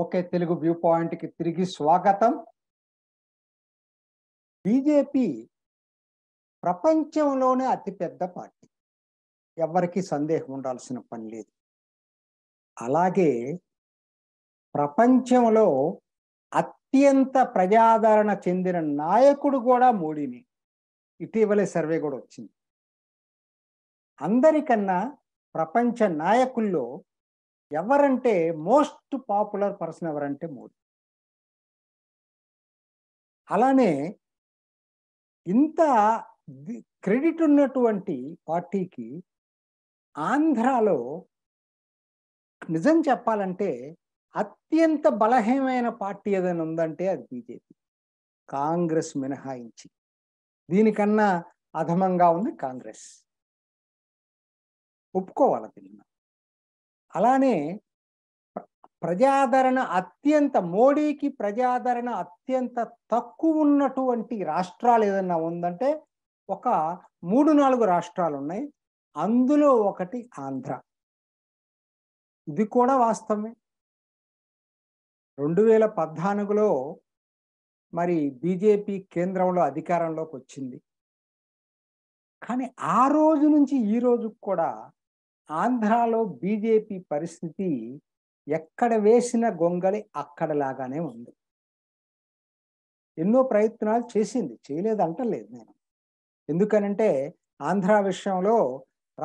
okay Telugu view పాయింట్కి తిరిగి స్వాగతం బీజేపీ ప్రపంచంలోనే అతిపెద్ద పార్టీ ఎవరికి సందేహం ఉండాల్సిన పని లేదు అలాగే ప్రపంచంలో అత్యంత ప్రజాదరణ చెందిన నాయకుడు కూడా మోడీని ఇటీవలే సర్వే కూడా వచ్చింది అందరికన్నా ప్రపంచ నాయకుల్లో ఎవరంటే మోస్ట్ పాపులర్ పర్సన్ ఎవరంటే మోడీ అలానే ఇంత క్రెడిట్ ఉన్నటువంటి పార్టీకి ఆంధ్రాలో నిజం చెప్పాలంటే అత్యంత బలహీనమైన పార్టీ ఏదైనా ఉందంటే అది బీజేపీ కాంగ్రెస్ మినహాయించి దీనికన్నా అధమంగా ఉంది కాంగ్రెస్ ఒప్పుకోవాలి దీన్ని అలానే ప్రజాదరణ అత్యంత మోడీకి ప్రజాదరణ అత్యంత తక్కువ ఉన్నటువంటి రాష్ట్రాలు ఏదన్నా ఉందంటే ఒక మూడు నాలుగు రాష్ట్రాలు ఉన్నాయి అందులో ఒకటి ఆంధ్ర ఇది కూడా వాస్తవమే రెండు వేల పద్నాలుగులో మరి బీజేపీ కేంద్రంలో అధికారంలోకి వచ్చింది కానీ ఆ రోజు నుంచి ఈ రోజు కూడా ఆంధ్రాలో బీజేపీ పరిస్థితి ఎక్కడ వేసిన గొంగళి అక్కడలాగానే ఉంది ఎన్నో ప్రయత్నాలు చేసింది చేయలేదు అంటలేదు నేను ఎందుకనంటే ఆంధ్ర విషయంలో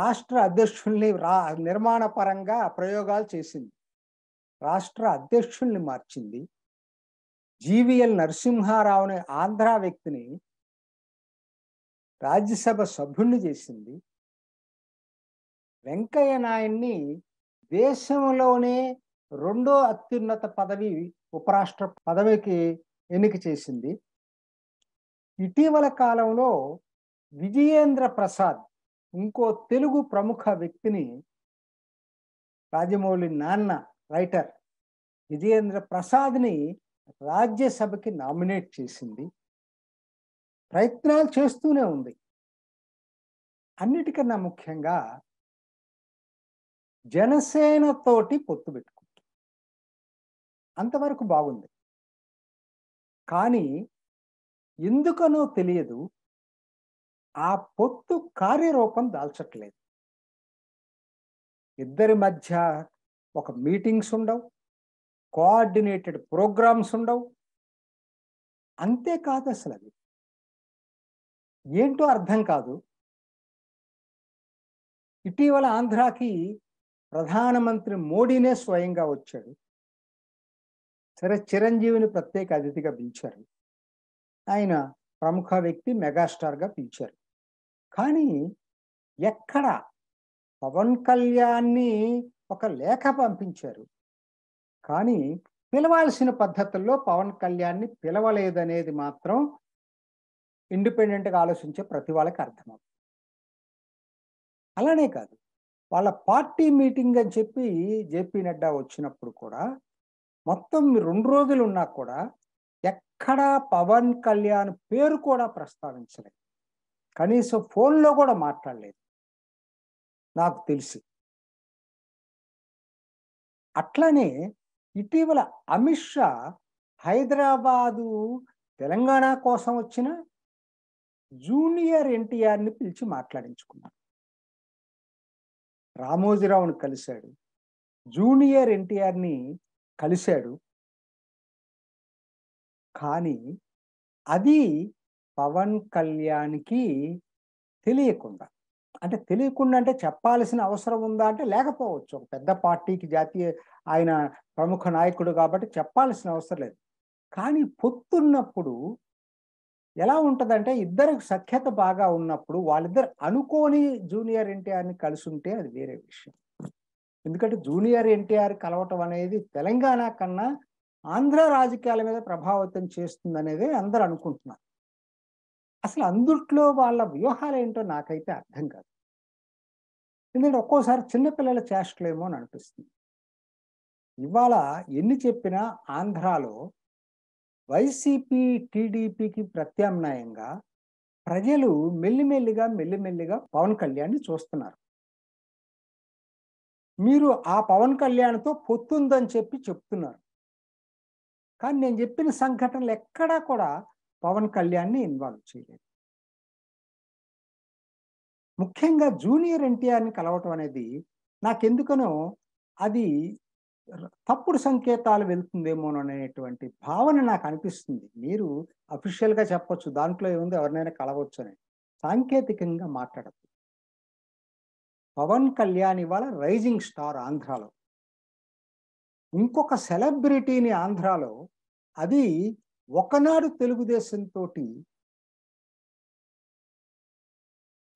రాష్ట్ర అధ్యక్షుల్ని రా పరంగా ప్రయోగాలు చేసింది రాష్ట్ర అధ్యక్షుల్ని మార్చింది జీవీఎల్ నరసింహారావుని ఆంధ్ర వ్యక్తిని రాజ్యసభ సభ్యుణ్ణి చేసింది వెంకయ్య నాయుడిని దేశంలోనే రెండో అత్యున్నత పదవి ఉపరాష్ట్ర పదవికి ఎన్నిక చేసింది ఇటీవల కాలంలో విజయేంద్ర ప్రసాద్ ఇంకో తెలుగు ప్రముఖ వ్యక్తిని రాజమౌళి నాన్న రైటర్ విజయేంద్ర ప్రసాద్ని రాజ్యసభకి నామినేట్ చేసింది ప్రయత్నాలు చేస్తూనే ఉంది అన్నిటికన్నా ముఖ్యంగా జనసేనతోటి పొత్తు పెట్టుకుంటారు అంతవరకు బాగుంది కానీ ఎందుకనో తెలియదు ఆ పొత్తు కార్యరూపం దాల్చట్లేదు ఇద్దరి మధ్య ఒక మీటింగ్స్ ఉండవు కోఆర్డినేటెడ్ ప్రోగ్రామ్స్ ఉండవు అంతేకాదు అసలు అది ఏంటో అర్థం కాదు ఇటీవల ఆంధ్రాకి ప్రధానమంత్రి మోడీనే స్వయంగా వచ్చాడు సరే చిరంజీవిని ప్రత్యేక అతిథిగా పిలిచారు ఆయన ప్రముఖ వ్యక్తి మెగాస్టార్గా పిలిచారు కానీ ఎక్కడ పవన్ కళ్యాణ్ని ఒక లేఖ పంపించారు కానీ పిలవాల్సిన పద్ధతుల్లో పవన్ కళ్యాణ్ని పిలవలేదనేది మాత్రం ఇండిపెండెంట్గా ఆలోచించే ప్రతి వాళ్ళకి అర్థమవుతుంది అలానే కాదు వాళ్ళ పార్టీ మీటింగ్ అని చెప్పి జేపీ నడ్డా వచ్చినప్పుడు కూడా మొత్తం రెండు రోజులు ఉన్నా కూడా ఎక్కడా పవన్ కళ్యాణ్ పేరు కూడా ప్రస్తావించలేదు కనీసం ఫోన్లో కూడా మాట్లాడలేదు నాకు తెలిసి అట్లనే ఇటీవల అమిత్ షా హైదరాబాదు తెలంగాణ కోసం వచ్చిన జూనియర్ ఎన్టీఆర్ని పిలిచి మాట్లాడించుకున్నాను రామోజీరావును కలిశాడు జూనియర్ ఎన్టీఆర్ని కలిశాడు కానీ అది పవన్ కళ్యాణ్కి తెలియకుండా అంటే తెలియకుండా అంటే చెప్పాల్సిన అవసరం ఉందా అంటే లేకపోవచ్చు ఒక పెద్ద పార్టీకి జాతీయ ఆయన ప్రముఖ నాయకుడు కాబట్టి చెప్పాల్సిన అవసరం లేదు కానీ పొత్తున్నప్పుడు ఎలా ఉంటుందంటే ఇద్దరు సఖ్యత బాగా ఉన్నప్పుడు వాళ్ళిద్దరు అనుకోని జూనియర్ ఎన్టీఆర్ని కలిసి ఉంటే అది వేరే విషయం ఎందుకంటే జూనియర్ ఎన్టీఆర్ కలవటం అనేది తెలంగాణ కన్నా ఆంధ్ర రాజకీయాల మీద ప్రభావితం చేస్తుంది అనేది అందరు అనుకుంటున్నారు అసలు అందుట్లో వాళ్ళ వ్యూహాలు ఏంటో నాకైతే అర్థం కాదు ఎందుకంటే ఒక్కోసారి చిన్నపిల్లల చేష్టలేమో అని అనిపిస్తుంది ఇవాళ ఎన్ని చెప్పినా ఆంధ్రాలో వైసీపీ టీడీపీకి ప్రత్యామ్నాయంగా ప్రజలు మెల్లిమెల్లిగా మెల్లిమెల్లిగా పవన్ కళ్యాణ్ని చూస్తున్నారు మీరు ఆ పవన్ కళ్యాణ్తో పొత్తుందని చెప్పి చెప్తున్నారు కానీ నేను చెప్పిన సంఘటనలు ఎక్కడా కూడా పవన్ కళ్యాణ్ని ఇన్వాల్వ్ చేయలేదు ముఖ్యంగా జూనియర్ ఎన్టీఆర్ని కలవటం అనేది నాకెందుకనో అది తప్పుడు సంకేతాలు అనేటువంటి భావన నాకు అనిపిస్తుంది మీరు అఫీషియల్గా చెప్పొచ్చు దాంట్లో ఏముంది ఎవరినైనా కలవచ్చు అని సాంకేతికంగా మాట్లాడద్దు పవన్ కళ్యాణ్ ఇవాళ రైజింగ్ స్టార్ ఆంధ్రాలో ఇంకొక సెలబ్రిటీని ఆంధ్రాలో అది ఒకనాడు తెలుగుదేశంతో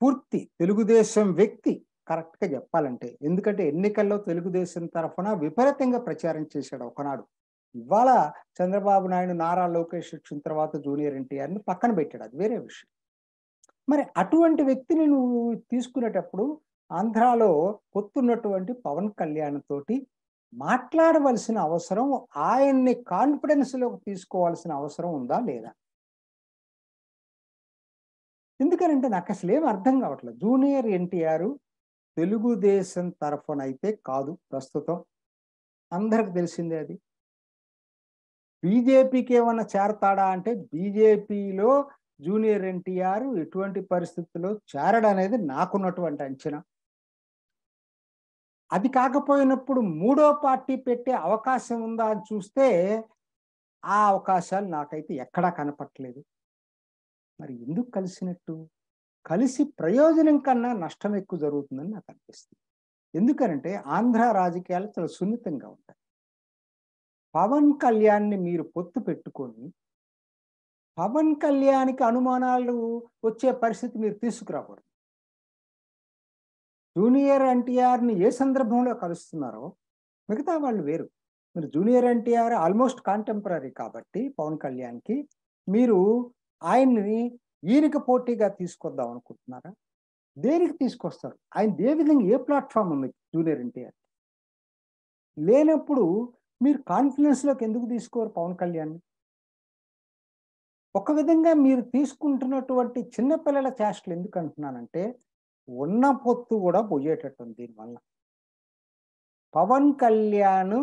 పూర్తి తెలుగుదేశం వ్యక్తి కరెక్ట్గా చెప్పాలంటే ఎందుకంటే ఎన్నికల్లో తెలుగుదేశం తరఫున విపరీతంగా ప్రచారం చేశాడు ఒకనాడు ఇవాళ చంద్రబాబు నాయుడు నారా లోకేష్ వచ్చిన తర్వాత జూనియర్ ఎన్టీఆర్ని పక్కన పెట్టాడు అది వేరే విషయం మరి అటువంటి వ్యక్తిని నువ్వు తీసుకునేటప్పుడు ఆంధ్రాలో కొత్తున్నటువంటి పవన్ కళ్యాణ్ తోటి మాట్లాడవలసిన అవసరం ఆయన్ని కాన్ఫిడెన్స్లోకి తీసుకోవాల్సిన అవసరం ఉందా లేదా ఎందుకనంటే నాకు అసలు ఏం అర్థం కావట్లేదు జూనియర్ ఎన్టీఆర్ తెలుగుదేశం తరఫున అయితే కాదు ప్రస్తుతం అందరికి తెలిసిందే అది బీజేపీకి ఏమన్నా చేరతాడా అంటే బీజేపీలో జూనియర్ ఎన్టీఆర్ ఎటువంటి పరిస్థితుల్లో చేరడం అనేది నాకున్నటువంటి అంచనా అది కాకపోయినప్పుడు మూడో పార్టీ పెట్టే అవకాశం ఉందా అని చూస్తే ఆ అవకాశాలు నాకైతే ఎక్కడా కనపట్లేదు మరి ఎందుకు కలిసినట్టు కలిసి ప్రయోజనం కన్నా నష్టం ఎక్కువ జరుగుతుందని నాకు అనిపిస్తుంది ఎందుకనంటే ఆంధ్ర రాజకీయాలు చాలా సున్నితంగా ఉంటాయి పవన్ కళ్యాణ్ని మీరు పొత్తు పెట్టుకొని పవన్ కళ్యాణ్కి అనుమానాలు వచ్చే పరిస్థితి మీరు తీసుకురాకూడదు జూనియర్ ఎన్టీఆర్ని ఏ సందర్భంలో కలుస్తున్నారో మిగతా వాళ్ళు వేరు మీరు జూనియర్ ఎన్టీఆర్ ఆల్మోస్ట్ కాంటెంపరీ కాబట్టి పవన్ కళ్యాణ్కి మీరు ఆయన్ని ఈయనకి పోటీగా తీసుకొద్దాం అనుకుంటున్నారా దేనికి తీసుకొస్తారు ఆయన ఏ విధంగా ఏ ప్లాట్ఫామ్ ఉంది జూనియర్ ఎన్టీఆర్ లేనప్పుడు మీరు కాన్ఫిడెన్స్లోకి ఎందుకు తీసుకోరు పవన్ కళ్యాణ్ ఒక విధంగా మీరు తీసుకుంటున్నటువంటి చిన్నపిల్లల చేష్టలు ఎందుకు అంటున్నానంటే ఉన్న పొత్తు కూడా పోయేటట్టుంది దీనివల్ల పవన్ కళ్యాణ్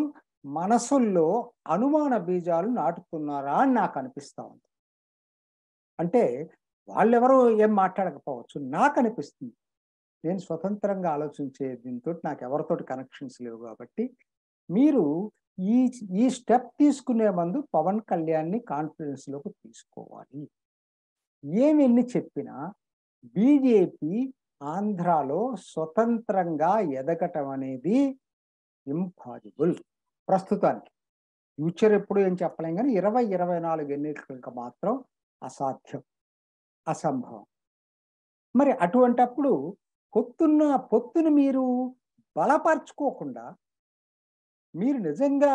మనసుల్లో అనుమాన బీజాలు నాటుతున్నారా అని నాకు అనిపిస్తూ ఉంది అంటే వాళ్ళెవరూ ఏం మాట్లాడకపోవచ్చు నాకు అనిపిస్తుంది నేను స్వతంత్రంగా ఆలోచించే దీంతో నాకు ఎవరితోటి కనెక్షన్స్ లేవు కాబట్టి మీరు ఈ ఈ స్టెప్ తీసుకునే ముందు పవన్ కళ్యాణ్ని కాన్ఫిడెన్స్లోకి తీసుకోవాలి ఏమెన్ని చెప్పినా బీజేపీ ఆంధ్రాలో స్వతంత్రంగా ఎదగటం అనేది ఇంపాసిబుల్ ప్రస్తుతానికి ఫ్యూచర్ ఎప్పుడు ఏం చెప్పలేం కానీ ఇరవై ఇరవై నాలుగు ఎన్నికలకు మాత్రం అసాధ్యం అసంభవం మరి అటువంటప్పుడు పొత్తున్న పొత్తును మీరు బలపరచుకోకుండా మీరు నిజంగా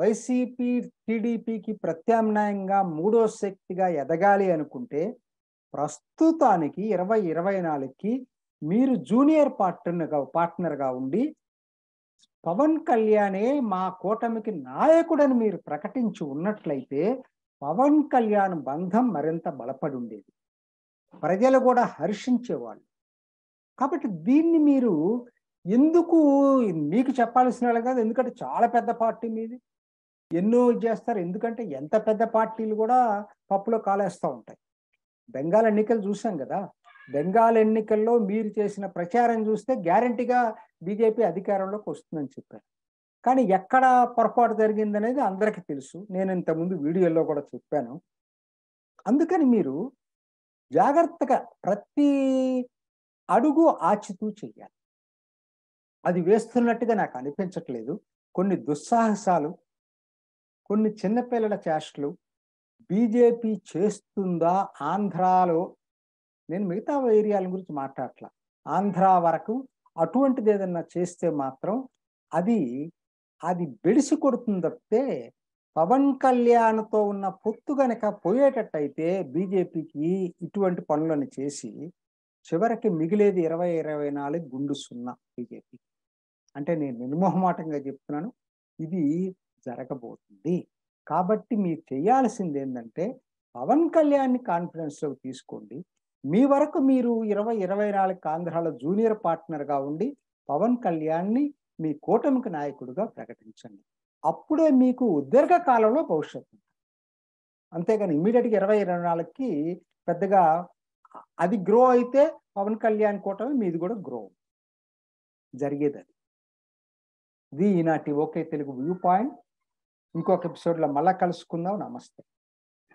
వైసీపీ టీడీపీకి ప్రత్యామ్నాయంగా మూడో శక్తిగా ఎదగాలి అనుకుంటే ప్రస్తుతానికి ఇరవై ఇరవై నాలుగుకి మీరు జూనియర్ పార్టనర్గా పార్ట్నర్గా ఉండి పవన్ కళ్యాణే మా కూటమికి నాయకుడని మీరు ప్రకటించి ఉన్నట్లయితే పవన్ కళ్యాణ్ బంధం మరింత బలపడి ఉండేది ప్రజలు కూడా హర్షించేవాళ్ళు కాబట్టి దీన్ని మీరు ఎందుకు మీకు చెప్పాల్సిన వాళ్ళు కాదు ఎందుకంటే చాలా పెద్ద పార్టీ మీది ఎన్నో చేస్తారు ఎందుకంటే ఎంత పెద్ద పార్టీలు కూడా పప్పులో కాలేస్తూ ఉంటాయి బెంగాల్ ఎన్నికలు చూసాం కదా బెంగాల్ ఎన్నికల్లో మీరు చేసిన ప్రచారం చూస్తే గ్యారంటీగా బీజేపీ అధికారంలోకి వస్తుందని చెప్పారు కానీ ఎక్కడ పొరపాటు జరిగిందనేది అందరికీ తెలుసు నేను ఇంతకుముందు వీడియోలో కూడా చెప్పాను అందుకని మీరు జాగ్రత్తగా ప్రతి అడుగు ఆచితూ చెయ్యాలి అది వేస్తున్నట్టుగా నాకు అనిపించట్లేదు కొన్ని దుస్సాహసాలు కొన్ని చిన్నపిల్లల చేష్టలు బీజేపీ చేస్తుందా ఆంధ్రాలో నేను మిగతా ఏరియాల గురించి మాట్లాడట్లా ఆంధ్ర వరకు అటువంటిది ఏదన్నా చేస్తే మాత్రం అది అది బెడిసి కొడుతుంది తప్పితే పవన్ తో ఉన్న పొత్తు గనక పోయేటట్టయితే బీజేపీకి ఇటువంటి పనులను చేసి చివరికి మిగిలేది ఇరవై ఇరవై నాలుగు గుండు సున్నా బీజేపీ అంటే నేను నిర్మోహమాటంగా చెప్తున్నాను ఇది జరగబోతుంది కాబట్టి మీరు చేయాల్సింది ఏంటంటే పవన్ కళ్యాణ్ని కాన్ఫిడెన్స్లోకి తీసుకోండి మీ వరకు మీరు ఇరవై ఇరవై నాలుగు ఆంధ్రాలో జూనియర్ పార్ట్నర్గా ఉండి పవన్ కళ్యాణ్ని మీ కూటమికి నాయకుడిగా ప్రకటించండి అప్పుడే మీకు దీర్ఘకాలంలో భవిష్యత్తు అంతేగాని ఇమీడియట్గా ఇరవై ఇరవై నాలుగుకి పెద్దగా అది గ్రో అయితే పవన్ కళ్యాణ్ కూటమి మీది కూడా గ్రో జరిగేది అది ఇది ఈనాటి ఓకే తెలుగు వ్యూ పాయింట్ ఇంకొక ఎపిసోడ్లో మళ్ళా కలుసుకుందాం నమస్తే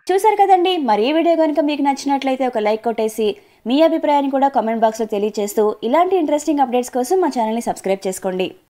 చూసారు కదండి మరి వీడియో కనుక మీకు నచ్చినట్లయితే ఒక లైక్ కొట్టేసి మీ అభిప్రాయాన్ని కూడా కామెంట్ బాక్స్లో తెలియజేస్తూ ఇలాంటి ఇంట్రెస్టింగ్ అప్డేట్స్ కోసం మా ఛానల్ని సబ్స్క్రైబ్ చేసుకోండి